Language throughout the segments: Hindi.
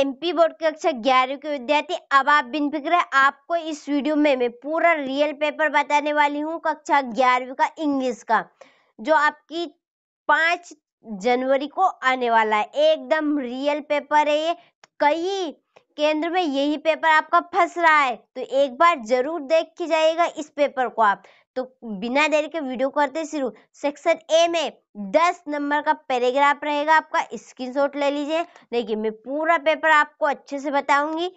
एमपी बोर्ड कक्षा ग्यारह के विद्यार्थी अब आप बिन फिक्र आपको इस वीडियो में मैं पूरा रियल पेपर बताने वाली हूँ कक्षा ग्यारहवीं का इंग्लिश का जो आपकी पाँच जनवरी को आने वाला है एकदम रियल पेपर है ये कई केंद्र में यही पेपर आपका फंस रहा है तो एक बार जरूर देख के जाइएगा इस पेपर को आप तो बिना देर के वीडियो करते शुरू सेक्शन ए में दस नंबर का पैराग्राफ रहेगा आपका स्क्रीनशॉट ले लीजिए देखिए मैं पूरा पेपर आपको अच्छे से बताऊंगी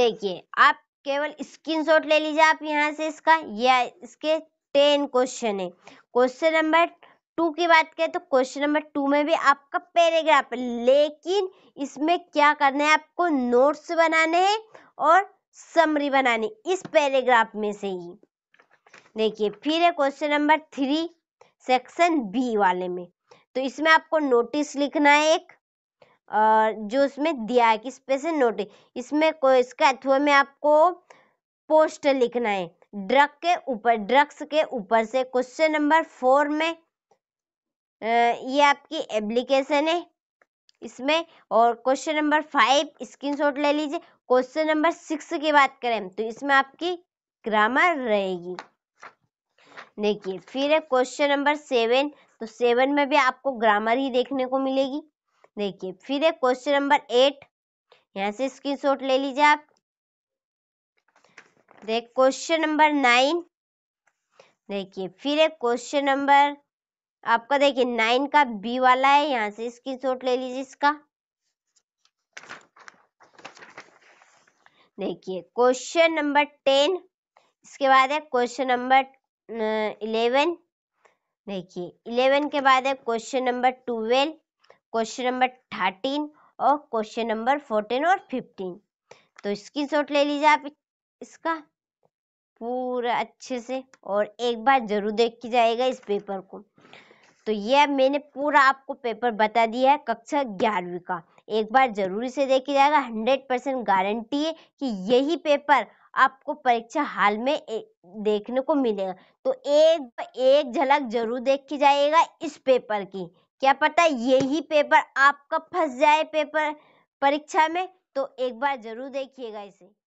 देखिए आप केवल स्क्रीनशॉट ले लीजिए आप यहाँ से इसका या इसके टेन क्वेश्चन है क्वेश्चन नंबर टू की बात करें तो क्वेश्चन नंबर टू में भी आपका पैराग्राफ लेकिन इसमें क्या करना है आपको नोट्स बनाने हैं और समरी बनानी इस पैराग्राफ में से ही देखिए फिर है question number three section B वाले में तो इसमें आपको नोटिस लिखना है एक और जो इसमें दिया है कि स्पेशल नोटिस इसमें कोई इसका अथवा में आपको पोस्ट लिखना है ड्रग के ऊपर ड्रग्स के ऊपर से क्वेश्चन नंबर फोर में ये आपकी एप्लीकेशन है इसमें और क्वेश्चन नंबर फाइव स्क्रीनशॉट ले लीजिए क्वेश्चन नंबर सिक्स की बात करें तो इसमें आपकी ग्रामर रहेगी देखिए फिर है क्वेश्चन नंबर सेवन तो सेवन में भी आपको ग्रामर ही देखने को मिलेगी देखिए फिर है क्वेश्चन नंबर एट यहाँ से स्क्रीन ले लीजिए आप देख क्वेश्चन नंबर नाइन देखिए फिर है क्वेश्चन नंबर आपका देखिए नाइन का बी वाला है यहाँ से स्क्रीन शॉट ले लीजिए इसका देखिए क्वेश्चन नंबर टेन इसके बाद है क्वेश्चन नंबर इलेवन देखिए इलेवन के बाद है question number twelve question number thirteen और क्वेश्चन नंबर फोर्टीन और फिफ्टीन तो शॉट ले लीजिए आप इसका पूरा अच्छे से और एक बार जरूर देख के जाएगा इस पेपर को तो यह मैंने पूरा आपको पेपर बता दिया है कक्षा ग्यारहवीं का एक बार जरूर इसे देखा जाएगा हंड्रेड परसेंट गारंटी है कि यही पेपर आपको परीक्षा हाल में देखने को मिलेगा तो एक एक झलक जरूर देखी जाएगा इस पेपर की क्या पता यही पेपर आपका फंस जाए पेपर परीक्षा में तो एक बार जरूर देखिएगा इसे